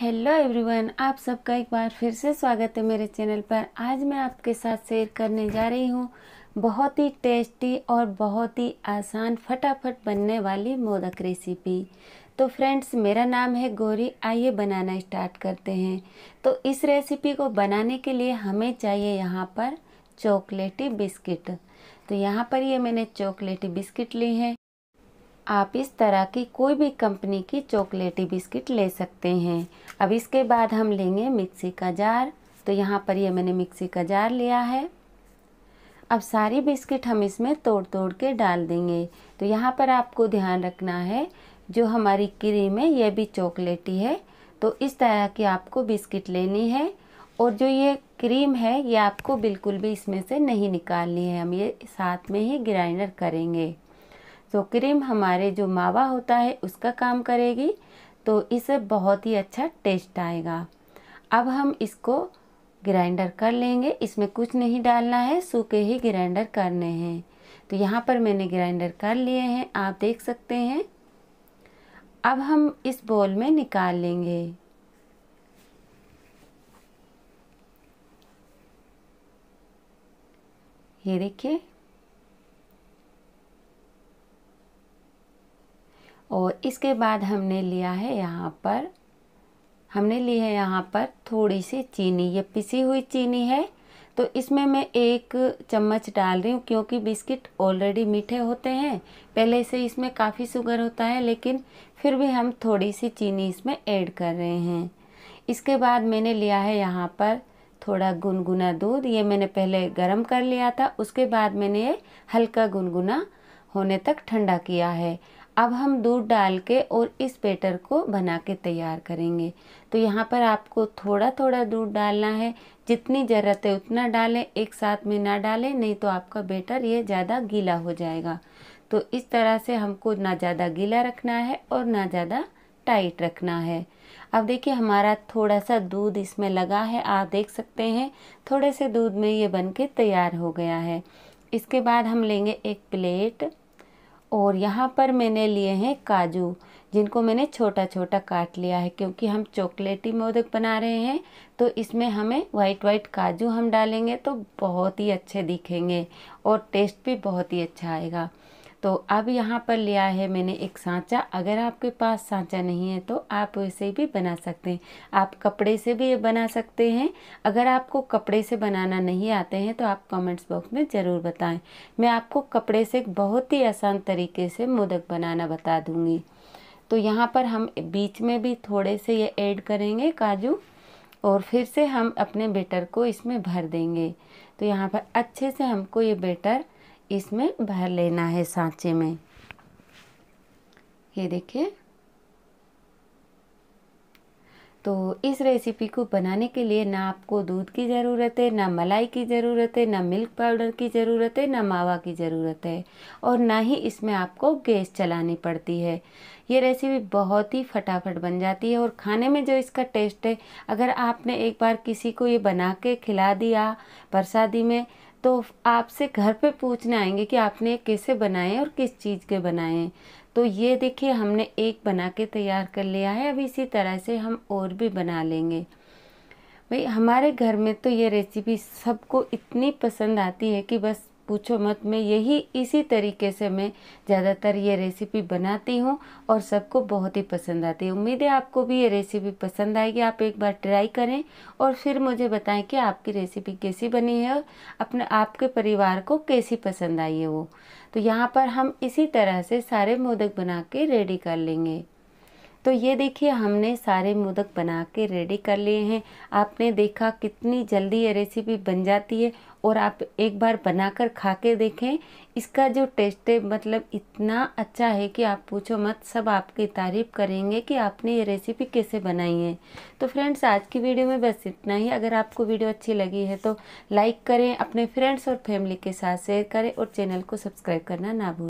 hello everyone आप सबका एक बार फिर से स्वागत है मेरे चैनल पर आज मैं आपके साथ शेयर करने जा रही हूँ बहुत ही टेस्टी और बहुत ही आसान फटाफट बनने वाली मोदक रेसिपी तो फ्रेंड्स मेरा नाम है गौरी आइए बनाना स्टार्ट करते हैं तो इस रेसिपी को बनाने के लिए हमें चाहिए यहाँ पर चॉकलेटी बिस्किट तो यहाँ पर ये मैंने चॉकलेटी बिस्किट ली है आप इस तरह की कोई भी कंपनी की चॉकलेटी बिस्किट ले सकते हैं अब इसके बाद हम लेंगे मिक्सी का जार तो यहाँ पर ये मैंने मिक्सी का जार लिया है अब सारी बिस्किट हम इसमें तोड़ तोड़ के डाल देंगे तो यहाँ पर आपको ध्यान रखना है जो हमारी क्रीम है ये भी चॉकलेटी है तो इस तरह की आपको बिस्किट लेनी है और जो ये क्रीम है ये आपको बिल्कुल भी इसमें से नहीं निकालनी है हम ये साथ में ही ग्राइंडर करेंगे तो क्रीम हमारे जो मावा होता है उसका काम करेगी तो इसे बहुत ही अच्छा टेस्ट आएगा अब हम इसको ग्राइंडर कर लेंगे इसमें कुछ नहीं डालना है सूखे ही ग्राइंडर करने हैं तो यहाँ पर मैंने ग्राइंडर कर लिए हैं आप देख सकते हैं अब हम इस बोल में निकाल लेंगे ये देखिए इसके बाद हमने लिया है यहाँ पर हमने ली है यहाँ पर थोड़ी सी चीनी ये पिसी हुई चीनी है तो इसमें मैं एक चम्मच डाल रही हूँ क्योंकि बिस्किट ऑलरेडी मीठे होते हैं पहले से इसमें काफ़ी शुगर होता है लेकिन फिर भी हम थोड़ी सी चीनी इसमें ऐड कर रहे हैं इसके बाद मैंने लिया है यहाँ पर थोड़ा गुनगुना दूध ये मैंने पहले गर्म कर लिया था उसके बाद मैंने ये हल्का गुनगुना होने तक ठंडा किया है अब हम दूध डाल के और इस बेटर को बना के तैयार करेंगे तो यहाँ पर आपको थोड़ा थोड़ा दूध डालना है जितनी ज़रूरत है उतना डालें एक साथ में ना डालें नहीं तो आपका बेटर ये ज़्यादा गीला हो जाएगा तो इस तरह से हमको ना ज़्यादा गीला रखना है और ना ज़्यादा टाइट रखना है अब देखिए हमारा थोड़ा सा दूध इसमें लगा है आप देख सकते हैं थोड़े से दूध में ये बन के तैयार हो गया है इसके बाद हम लेंगे एक प्लेट और यहाँ पर मैंने लिए हैं काजू जिनको मैंने छोटा छोटा काट लिया है क्योंकि हम चॉकलेटी मोदक बना रहे हैं तो इसमें हमें वाइट वाइट काजू हम डालेंगे तो बहुत ही अच्छे दिखेंगे और टेस्ट भी बहुत ही अच्छा आएगा तो अब यहाँ पर लिया है मैंने एक सांचा अगर आपके पास सांचा नहीं है तो आप उसे भी बना सकते हैं आप कपड़े से भी ये बना सकते हैं अगर आपको कपड़े से बनाना नहीं आते हैं तो आप कमेंट्स बॉक्स में ज़रूर बताएं मैं आपको कपड़े से बहुत ही आसान तरीके से मोदक बनाना बता दूँगी तो यहाँ पर हम बीच में भी थोड़े से ये ऐड करेंगे काजू और फिर से हम अपने बेटर को इसमें भर देंगे तो यहाँ पर अच्छे से हमको ये बेटर इसमें भर लेना है सांचे में ये देखिए तो इस रेसिपी को बनाने के लिए ना आपको दूध की ज़रूरत है ना मलाई की ज़रूरत है ना मिल्क पाउडर की ज़रूरत है ना मावा की ज़रूरत है और ना ही इसमें आपको गैस चलानी पड़ती है ये रेसिपी बहुत ही फटाफट बन जाती है और खाने में जो इसका टेस्ट है अगर आपने एक बार किसी को ये बना के खिला दिया प्रसादी में तो आपसे घर पे पूछने आएंगे कि आपने कैसे बनाए और किस चीज़ के बनाए हैं तो ये देखिए हमने एक बना के तैयार कर लिया है अब इसी तरह से हम और भी बना लेंगे भाई हमारे घर में तो ये रेसिपी सबको इतनी पसंद आती है कि बस पूछो मत मैं यही इसी तरीके से मैं ज़्यादातर ये रेसिपी बनाती हूँ और सबको बहुत ही पसंद आती है उम्मीद है आपको भी ये रेसिपी पसंद आएगी आप एक बार ट्राई करें और फिर मुझे बताएं कि आपकी रेसिपी कैसी बनी है और अपने आपके परिवार को कैसी पसंद आई है वो तो यहाँ पर हम इसी तरह से सारे मोदक बना के रेडी कर लेंगे तो ये देखिए हमने सारे मोदक बना के रेडी कर लिए हैं आपने देखा कितनी जल्दी ये रेसिपी बन जाती है और आप एक बार बनाकर खा के देखें इसका जो टेस्ट है मतलब इतना अच्छा है कि आप पूछो मत सब आपकी तारीफ़ करेंगे कि आपने ये रेसिपी कैसे बनाई है तो फ्रेंड्स आज की वीडियो में बस इतना ही अगर आपको वीडियो अच्छी लगी है तो लाइक करें अपने फ्रेंड्स और फैमिली के साथ शेयर करें और चैनल को सब्सक्राइब करना ना भूलें